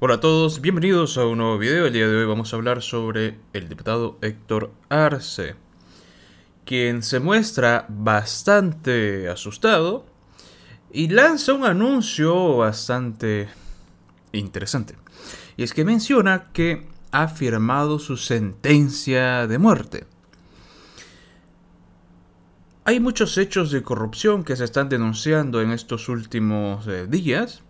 Hola a todos, bienvenidos a un nuevo video. El día de hoy vamos a hablar sobre el diputado Héctor Arce, quien se muestra bastante asustado y lanza un anuncio bastante interesante. Y es que menciona que ha firmado su sentencia de muerte. Hay muchos hechos de corrupción que se están denunciando en estos últimos eh, días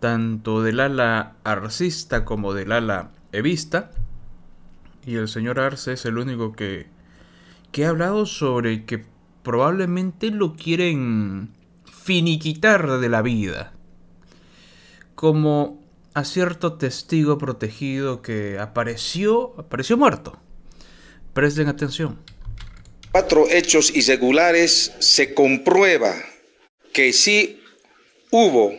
tanto del ala arcista como del ala evista. Y el señor Arce es el único que, que ha hablado sobre que probablemente lo quieren finiquitar de la vida. Como a cierto testigo protegido que apareció, apareció muerto. Presten atención. Cuatro hechos irregulares se comprueba que sí hubo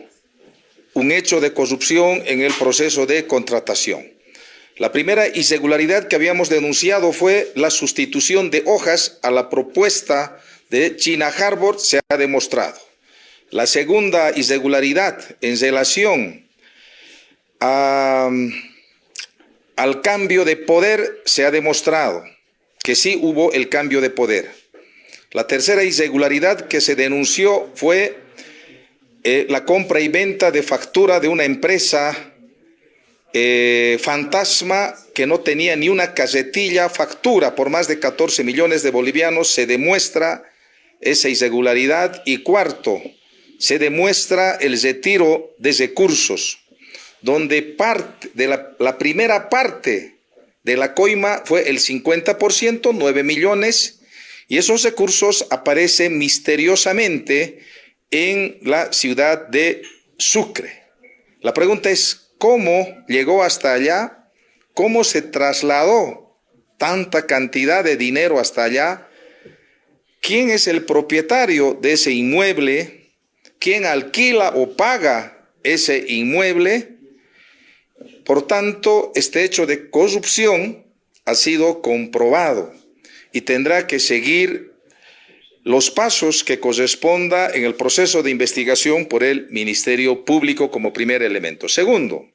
un hecho de corrupción en el proceso de contratación. La primera irregularidad que habíamos denunciado fue la sustitución de hojas a la propuesta de China Harbor. se ha demostrado. La segunda irregularidad en relación al cambio de poder se ha demostrado que sí hubo el cambio de poder. La tercera irregularidad que se denunció fue eh, la compra y venta de factura de una empresa eh, fantasma que no tenía ni una casetilla factura por más de 14 millones de bolivianos, se demuestra esa irregularidad. Y cuarto, se demuestra el retiro de recursos, donde parte de la, la primera parte de la coima fue el 50%, 9 millones, y esos recursos aparecen misteriosamente en la ciudad de Sucre. La pregunta es, ¿cómo llegó hasta allá? ¿Cómo se trasladó tanta cantidad de dinero hasta allá? ¿Quién es el propietario de ese inmueble? ¿Quién alquila o paga ese inmueble? Por tanto, este hecho de corrupción ha sido comprobado y tendrá que seguir los pasos que corresponda en el proceso de investigación por el Ministerio Público como primer elemento. Segundo,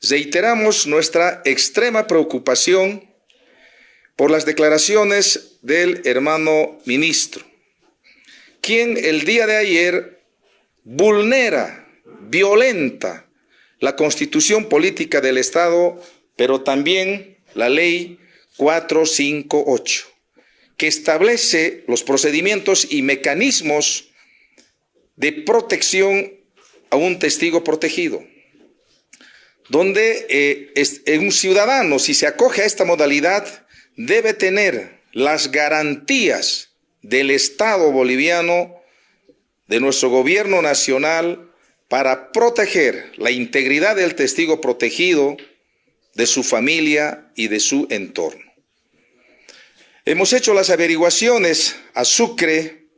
reiteramos nuestra extrema preocupación por las declaraciones del hermano ministro, quien el día de ayer vulnera, violenta la constitución política del Estado, pero también la ley 458 que establece los procedimientos y mecanismos de protección a un testigo protegido, donde eh, eh, un ciudadano, si se acoge a esta modalidad, debe tener las garantías del Estado boliviano, de nuestro gobierno nacional, para proteger la integridad del testigo protegido, de su familia y de su entorno. Hemos hecho las averiguaciones a Sucre,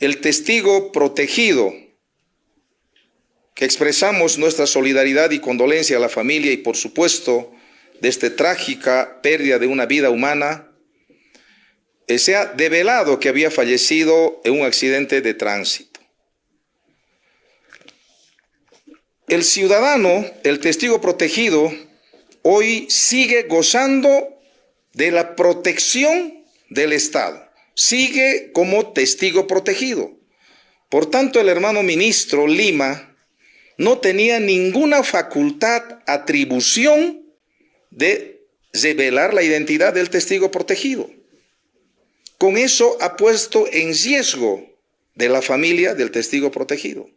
el testigo protegido, que expresamos nuestra solidaridad y condolencia a la familia y por supuesto de esta trágica pérdida de una vida humana, eh, se ha develado que había fallecido en un accidente de tránsito. El ciudadano, el testigo protegido, hoy sigue gozando de la protección del Estado. Sigue como testigo protegido. Por tanto, el hermano ministro Lima no tenía ninguna facultad, atribución de revelar la identidad del testigo protegido. Con eso ha puesto en riesgo de la familia del testigo protegido.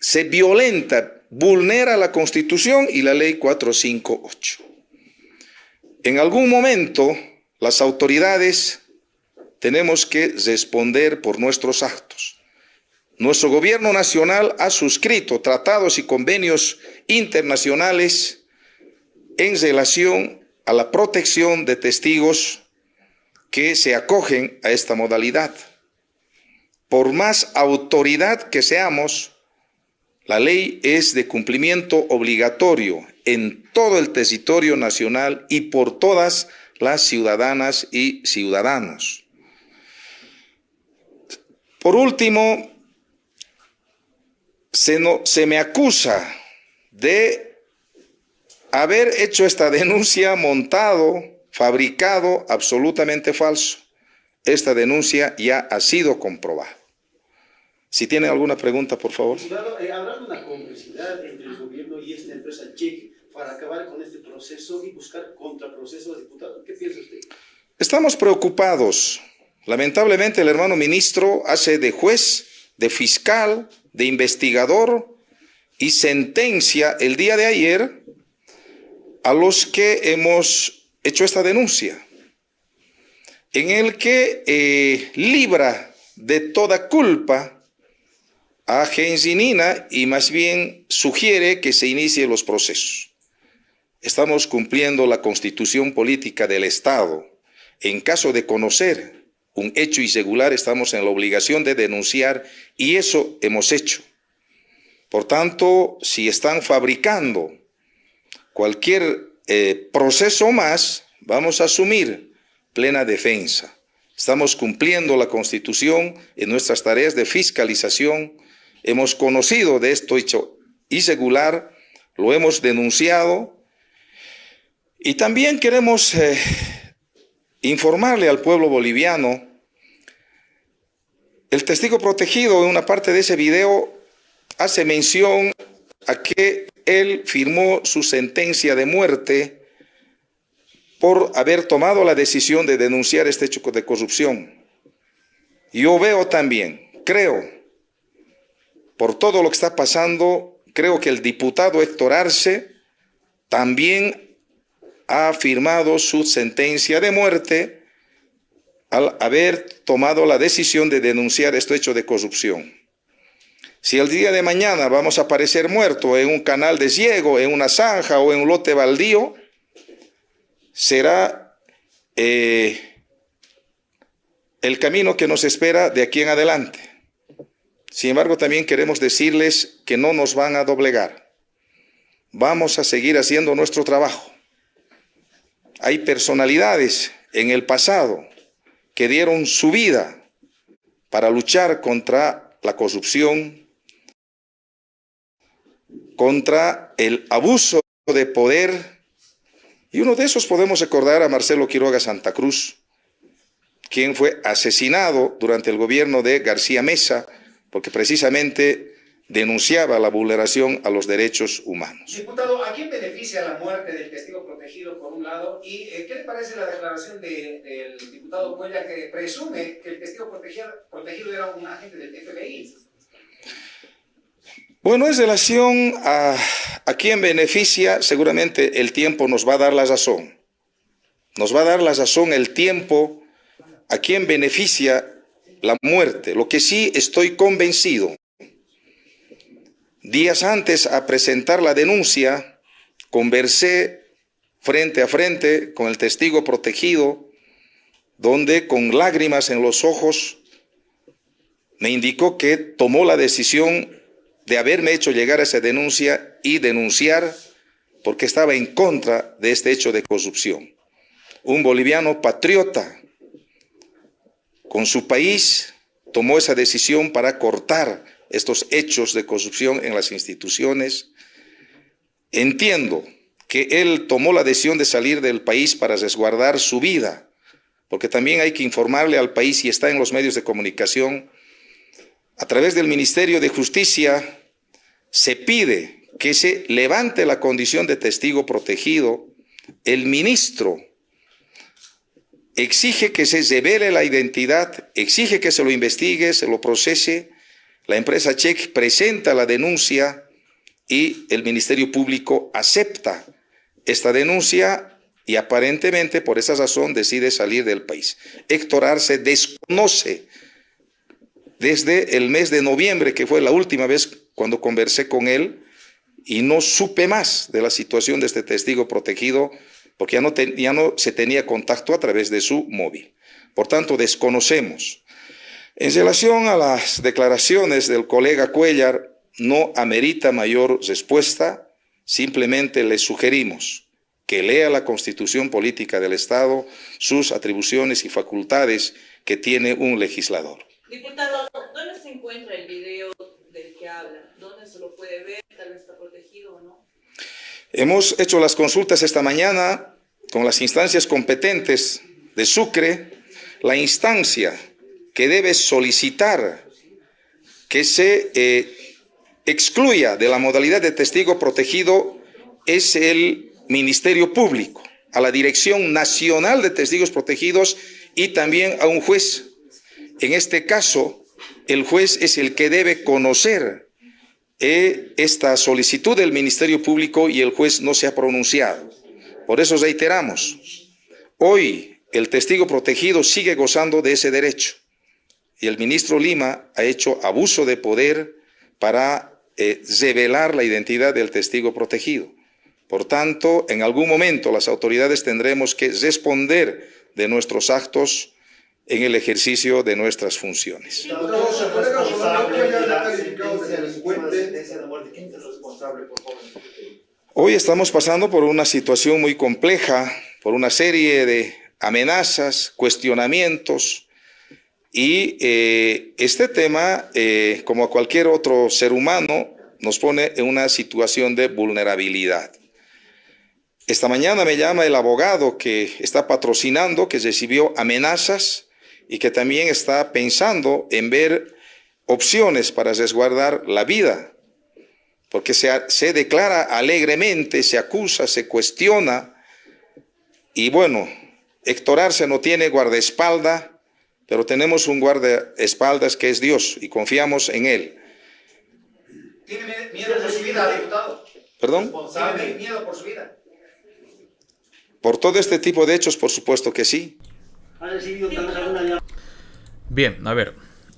Se violenta, vulnera la constitución y la ley 458. En algún momento, las autoridades tenemos que responder por nuestros actos. Nuestro gobierno nacional ha suscrito tratados y convenios internacionales en relación a la protección de testigos que se acogen a esta modalidad. Por más autoridad que seamos, la ley es de cumplimiento obligatorio en todo el territorio nacional y por todas las ciudadanas y ciudadanos. Por último, se, me acusa de haber hecho esta denuncia montado, fabricado, absolutamente falso. Esta denuncia ya ha sido comprobada. Si tiene alguna pregunta, por favor. Eh, hablando de la complicidad entre el gobierno y esta empresa cheque acabar con este proceso y buscar contraprocesos diputados? ¿Qué piensa usted? Estamos preocupados. Lamentablemente el hermano ministro hace de juez, de fiscal, de investigador y sentencia el día de ayer a los que hemos hecho esta denuncia, en el que eh, libra de toda culpa a Genzinina y más bien sugiere que se inicie los procesos estamos cumpliendo la constitución política del Estado. En caso de conocer un hecho irregular, estamos en la obligación de denunciar y eso hemos hecho. Por tanto, si están fabricando cualquier eh, proceso más, vamos a asumir plena defensa. Estamos cumpliendo la Constitución en nuestras tareas de fiscalización. Hemos conocido de esto hecho irregular, lo hemos denunciado y también queremos eh, informarle al pueblo boliviano, el testigo protegido en una parte de ese video hace mención a que él firmó su sentencia de muerte por haber tomado la decisión de denunciar este hecho de corrupción. Yo veo también, creo, por todo lo que está pasando, creo que el diputado Héctor Arce también ha firmado su sentencia de muerte al haber tomado la decisión de denunciar este hecho de corrupción. Si el día de mañana vamos a aparecer muertos en un canal de ciego, en una zanja o en un lote baldío, será eh, el camino que nos espera de aquí en adelante. Sin embargo, también queremos decirles que no nos van a doblegar. Vamos a seguir haciendo nuestro trabajo. Hay personalidades en el pasado que dieron su vida para luchar contra la corrupción, contra el abuso de poder. Y uno de esos podemos recordar a Marcelo Quiroga Santa Cruz, quien fue asesinado durante el gobierno de García Mesa, porque precisamente denunciaba la vulneración a los derechos humanos. Diputado, ¿a quién beneficia la muerte del testigo protegido por un lado? ¿Y eh, qué le parece la declaración del de, diputado Cuella que presume que el testigo protegido, era un agente del FBI? Bueno, en relación a, a quién beneficia, seguramente el tiempo nos va a dar la razón. Nos va a dar la razón el tiempo a quién beneficia la muerte. Lo que sí estoy convencido Días antes a presentar la denuncia, conversé frente a frente con el testigo protegido, donde con lágrimas en los ojos me indicó que tomó la decisión de haberme hecho llegar a esa denuncia y denunciar porque estaba en contra de este hecho de corrupción. Un boliviano patriota con su país tomó esa decisión para cortar estos hechos de corrupción en las instituciones. Entiendo que él tomó la decisión de salir del país para resguardar su vida, porque también hay que informarle al país y está en los medios de comunicación. A través del Ministerio de Justicia se pide que se levante la condición de testigo protegido. El ministro exige que se revele la identidad, exige que se lo investigue, se lo procese la empresa Check presenta la denuncia y el Ministerio Público acepta esta denuncia y aparentemente por esa razón decide salir del país. Héctor Arce desconoce desde el mes de noviembre, que fue la última vez cuando conversé con él, y no supe más de la situación de este testigo protegido, porque ya no, ya no se tenía contacto a través de su móvil. Por tanto, desconocemos en relación a las declaraciones del colega Cuellar, no amerita mayor respuesta, simplemente le sugerimos que lea la constitución política del Estado, sus atribuciones y facultades que tiene un legislador. Diputado, ¿dónde se encuentra el video del que habla? ¿Dónde se lo puede ver? ¿Tal está protegido o no? Hemos hecho las consultas esta mañana con las instancias competentes de Sucre, la instancia que debe solicitar que se eh, excluya de la modalidad de testigo protegido es el Ministerio Público, a la Dirección Nacional de Testigos Protegidos y también a un juez. En este caso, el juez es el que debe conocer eh, esta solicitud del Ministerio Público y el juez no se ha pronunciado. Por eso reiteramos, hoy el testigo protegido sigue gozando de ese derecho y el ministro Lima ha hecho abuso de poder para eh, revelar la identidad del testigo protegido. Por tanto, en algún momento las autoridades tendremos que responder de nuestros actos en el ejercicio de nuestras funciones. Hoy estamos pasando por una situación muy compleja, por una serie de amenazas, cuestionamientos, y eh, este tema, eh, como cualquier otro ser humano, nos pone en una situación de vulnerabilidad. Esta mañana me llama el abogado que está patrocinando, que recibió amenazas y que también está pensando en ver opciones para resguardar la vida, porque se, se declara alegremente, se acusa, se cuestiona, y bueno, Héctor Arce no tiene guardaespaldas, pero tenemos un guardaespaldas que es Dios y confiamos en Él. ¿Tiene miedo por su vida, diputado? ¿Perdón? ¿Tiene miedo por su vida? Por todo este tipo de hechos, por supuesto que sí. Bien, a ver,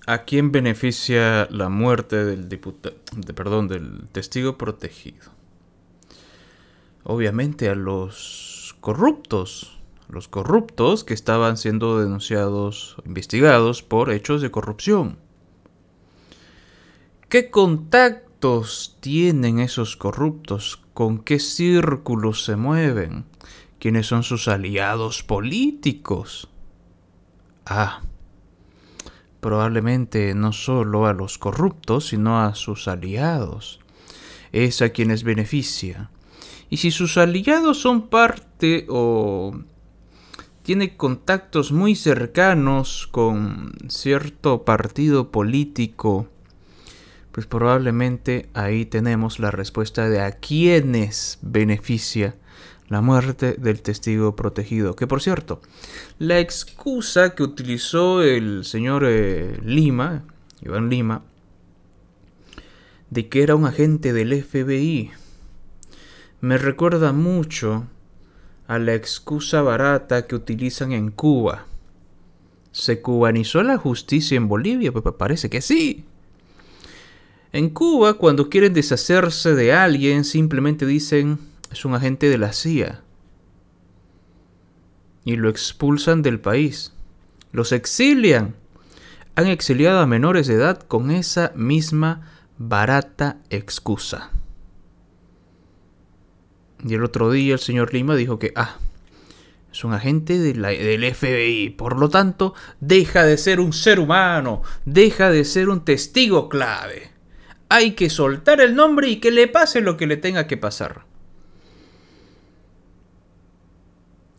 ¿a quién beneficia la muerte del diputado, perdón, del testigo protegido? Obviamente a los corruptos, los corruptos que estaban siendo denunciados, investigados por hechos de corrupción. ¿Qué contactos tienen esos corruptos? ¿Con qué círculos se mueven? ¿Quiénes son sus aliados políticos? Ah, probablemente no solo a los corruptos, sino a sus aliados. Es a quienes beneficia. Y si sus aliados son parte o tiene contactos muy cercanos con cierto partido político, pues probablemente ahí tenemos la respuesta de a quiénes beneficia la muerte del testigo protegido. Que por cierto, la excusa que utilizó el señor eh, Lima, Iván Lima, de que era un agente del FBI, me recuerda mucho a la excusa barata que utilizan en Cuba. ¿Se cubanizó la justicia en Bolivia? Pues, pues, parece que sí. En Cuba, cuando quieren deshacerse de alguien, simplemente dicen es un agente de la CIA. Y lo expulsan del país. Los exilian. Han exiliado a menores de edad con esa misma barata excusa. Y el otro día el señor Lima dijo que, ah, es un agente del FBI, por lo tanto, deja de ser un ser humano, deja de ser un testigo clave. Hay que soltar el nombre y que le pase lo que le tenga que pasar.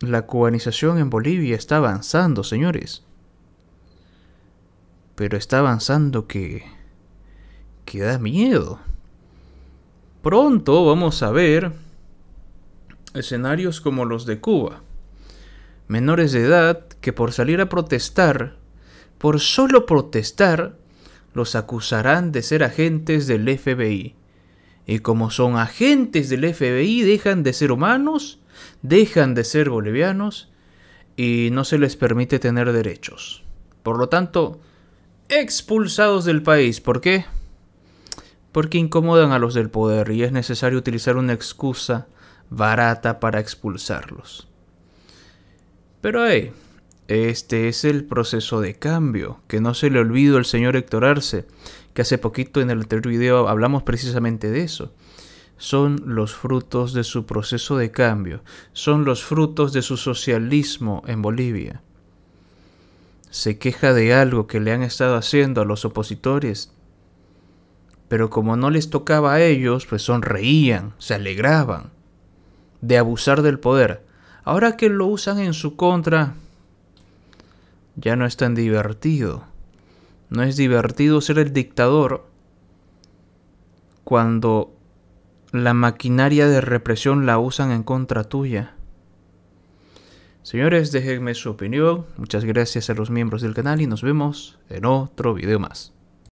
La cubanización en Bolivia está avanzando, señores. Pero está avanzando que... que da miedo. Pronto vamos a ver escenarios como los de Cuba. Menores de edad que por salir a protestar, por solo protestar, los acusarán de ser agentes del FBI. Y como son agentes del FBI, dejan de ser humanos, dejan de ser bolivianos y no se les permite tener derechos. Por lo tanto, expulsados del país. ¿Por qué? Porque incomodan a los del poder y es necesario utilizar una excusa barata para expulsarlos. Pero hey, este es el proceso de cambio, que no se le olvido el señor Héctor Arce, que hace poquito en el anterior video hablamos precisamente de eso. Son los frutos de su proceso de cambio, son los frutos de su socialismo en Bolivia. Se queja de algo que le han estado haciendo a los opositores, pero como no les tocaba a ellos, pues sonreían, se alegraban de abusar del poder. Ahora que lo usan en su contra, ya no es tan divertido. No es divertido ser el dictador cuando la maquinaria de represión la usan en contra tuya. Señores, déjenme su opinión. Muchas gracias a los miembros del canal y nos vemos en otro video más.